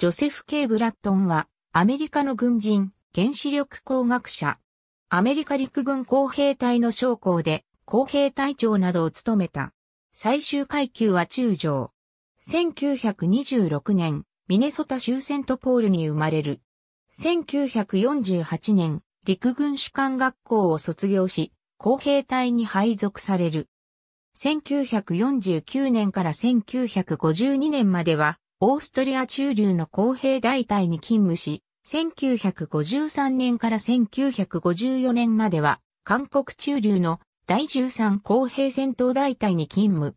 ジョセフ・ケイ・ブラットンは、アメリカの軍人、原子力工学者。アメリカ陸軍工兵隊の将校で、工兵隊長などを務めた。最終階級は中将。1926年、ミネソタ州セントポールに生まれる。1948年、陸軍士官学校を卒業し、工兵隊に配属される。1949年から1952年までは、オーストリア中流の公平大隊に勤務し、1953年から1954年までは、韓国中流の第13公平戦闘大隊に勤務。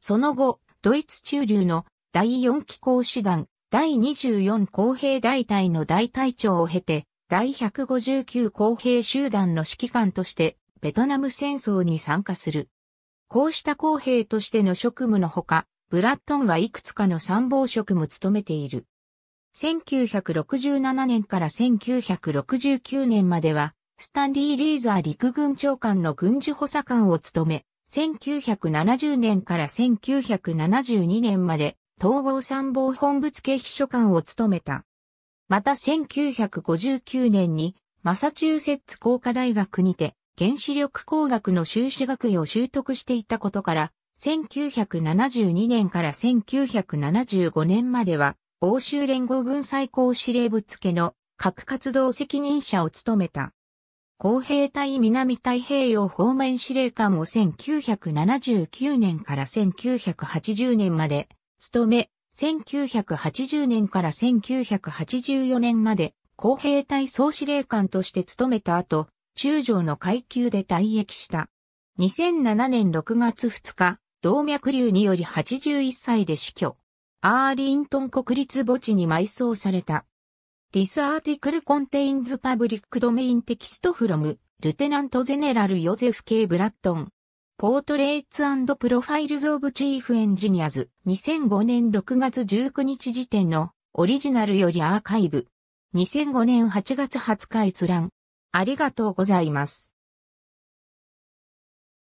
その後、ドイツ中流の第4機構師団第24公平大隊の大隊長を経て、第159公平集団の指揮官として、ベトナム戦争に参加する。こうした公平としての職務のほか、ブラットンはいくつかの参謀職も務めている。1967年から1969年までは、スタンリー・リーザー陸軍長官の軍事補佐官を務め、1970年から1972年まで統合参謀本部付秘書官を務めた。また1959年にマサチューセッツ工科大学にて原子力工学の修士学位を習得していたことから1972年から1975年までは、欧州連合軍最高司令部付の核活動責任者を務めた。公兵隊南太平洋方面司令官を1979年から1980年まで務め、1980年から1984年まで公兵隊総司令官として務めた後、中将の階級で退役した。2007年6月2日、動脈瘤により81歳で死去。アーリントン国立墓地に埋葬された。This article contains public domain text from Lieutenant General Joseph K. Bratton. Portraits and Profiles of Chief Engineers 2005年6月19日時点のオリジナルよりアーカイブ。2005年8月20日閲覧。ありがとうございます。